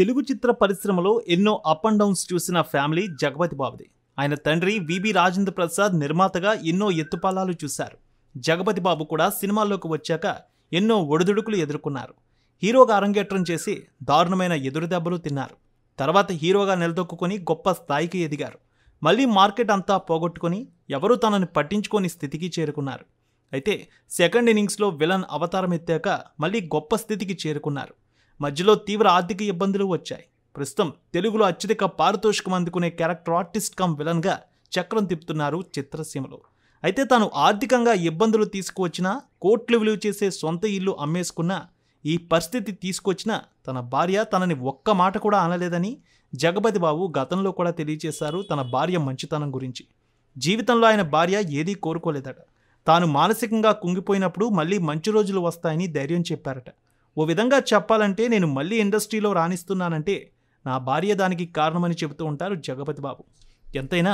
తెలుగు చిత్ర పరిశ్రమలో ఎన్నో అప్ అండ్ డౌన్స్ చూసిన ఫ్యామిలీ జగపతి బాబుది ఆయన తండ్రి విబి రాజేంద్ర ప్రసాద్ నిర్మాతగా ఎన్నో ఎత్తుపాలాలు చూశారు జగపతి బాబు కూడా సినిమాల్లోకి వచ్చాక ఎన్నో ఒడిదుడుకులు ఎదుర్కొన్నారు హీరోగా అరంగేట్రం చేసి దారుణమైన ఎదురుదెబ్బలు తిన్నారు తర్వాత హీరోగా నిలదొక్కుని గొప్ప స్థాయికి ఎదిగారు మళ్ళీ మార్కెట్ అంతా పోగొట్టుకొని ఎవరూ తనని పట్టించుకోని స్థితికి చేరుకున్నారు అయితే సెకండ్ ఇన్నింగ్స్లో విలన్ అవతారం ఎత్తాక మళ్ళీ గొప్ప స్థితికి చేరుకున్నారు మధ్యలో తీవ్ర ఆర్థిక ఇబ్బందులు వచ్చాయి ప్రస్తుతం తెలుగులో అత్యధిక పారితోషికం అందుకునే క్యారెక్టర్ ఆర్టిస్ట్ కమ్ విలన్గా చక్రం తిప్పుతున్నారు చిత్రసీమలో అయితే తాను ఆర్థికంగా ఇబ్బందులు తీసుకువచ్చినా కోట్లు విలువ చేసే సొంత ఇల్లు అమ్మేసుకున్న ఈ పరిస్థితి తీసుకొచ్చిన తన భార్య తనని ఒక్క మాట కూడా అనలేదని జగపతి బాబు గతంలో కూడా తెలియచేశారు తన భార్య మంచితనం గురించి జీవితంలో ఆయన భార్య ఏదీ కోరుకోలేదట తాను మానసికంగా కుంగిపోయినప్పుడు మళ్ళీ మంచి రోజులు వస్తాయని ధైర్యం చెప్పారట ఓ విధంగా చెప్పాలంటే నేను మళ్ళీ ఇండస్ట్రీలో రాణిస్తున్నానంటే నా భార్య దానికి కారణమని చెబుతూ ఉంటారు జగపతి బాబు ఎంతైనా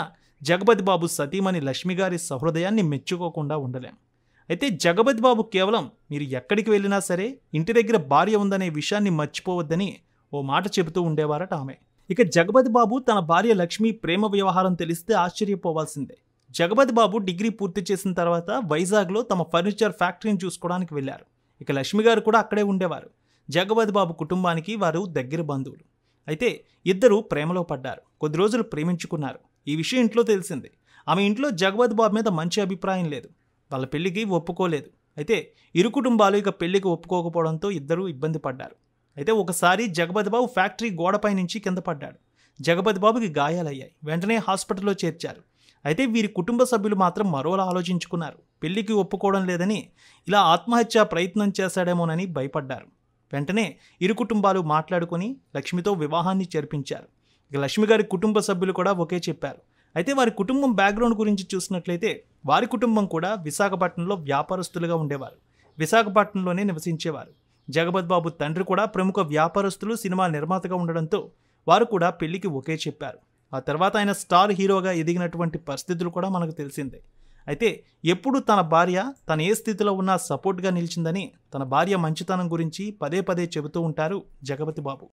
జగపతి బాబు సతీమణి లక్ష్మి గారి సహృదయాన్ని మెచ్చుకోకుండా ఉండలేం అయితే జగపతి బాబు కేవలం మీరు ఎక్కడికి వెళ్ళినా సరే ఇంటి దగ్గర భార్య ఉందనే విషయాన్ని మర్చిపోవద్దని ఓ మాట చెబుతూ ఉండేవారట ఆమె ఇక జగపతి బాబు తన భార్య లక్ష్మి ప్రేమ వ్యవహారం తెలిస్తే ఆశ్చర్యపోవాల్సిందే జగపతి బాబు డిగ్రీ పూర్తి చేసిన తర్వాత వైజాగ్లో తమ ఫర్నిచర్ ఫ్యాక్టరీని చూసుకోవడానికి వెళ్ళారు ఇక లక్ష్మి గారు కూడా అక్కడే ఉండేవారు జగపతి బాబు కుటుంబానికి వారు దగ్గర బంధువులు అయితే ఇద్దరు ప్రేమలో పడ్డారు కొద్ది రోజులు ప్రేమించుకున్నారు ఈ విషయం ఇంట్లో తెలిసింది ఆమె ఇంట్లో జగపతి బాబు మీద మంచి అభిప్రాయం లేదు వాళ్ళ పెళ్లికి ఒప్పుకోలేదు అయితే ఇరు కుటుంబాలు ఇక పెళ్లికి ఒప్పుకోకపోవడంతో ఇద్దరు ఇబ్బంది పడ్డారు అయితే ఒకసారి జగపతి బాబు ఫ్యాక్టరీ గోడపై నుంచి కింద పడ్డాడు జగపతి బాబుకి గాయాలయ్యాయి వెంటనే హాస్పిటల్లో చేర్చారు అయితే వీరి కుటుంబ సభ్యులు మాత్రం మరోలా ఆలోచించుకున్నారు పెళ్లికి ఒప్పుకోవడం లేదని ఇలా ఆత్మహత్య ప్రయత్నం చేశాడేమోనని భయపడ్డారు వెంటనే ఇరు కుటుంబాలు మాట్లాడుకుని లక్ష్మితో వివాహాన్ని జరిపించారు ఇక లక్ష్మి గారి కుటుంబ సభ్యులు కూడా ఒకే చెప్పారు అయితే వారి కుటుంబం బ్యాక్గ్రౌండ్ గురించి చూసినట్లయితే వారి కుటుంబం కూడా విశాఖపట్నంలో వ్యాపారస్తులుగా ఉండేవారు విశాఖపట్నంలోనే నివసించేవారు జగపత్ బాబు తండ్రి కూడా ప్రముఖ వ్యాపారస్తులు సినిమా నిర్మాతగా ఉండడంతో వారు కూడా పెళ్లికి ఒకే చెప్పారు ఆ తర్వాత ఆయన స్టార్ హీరోగా ఎదిగినటువంటి పరిస్థితులు కూడా మనకు తెలిసిందే అయితే ఎప్పుడు తన భార్య తన ఏ స్థితిలో ఉన్నా సపోర్ట్గా నిలిచిందని తన భార్య మంచితనం గురించి పదే పదే చెబుతూ ఉంటారు జగపతి బాబు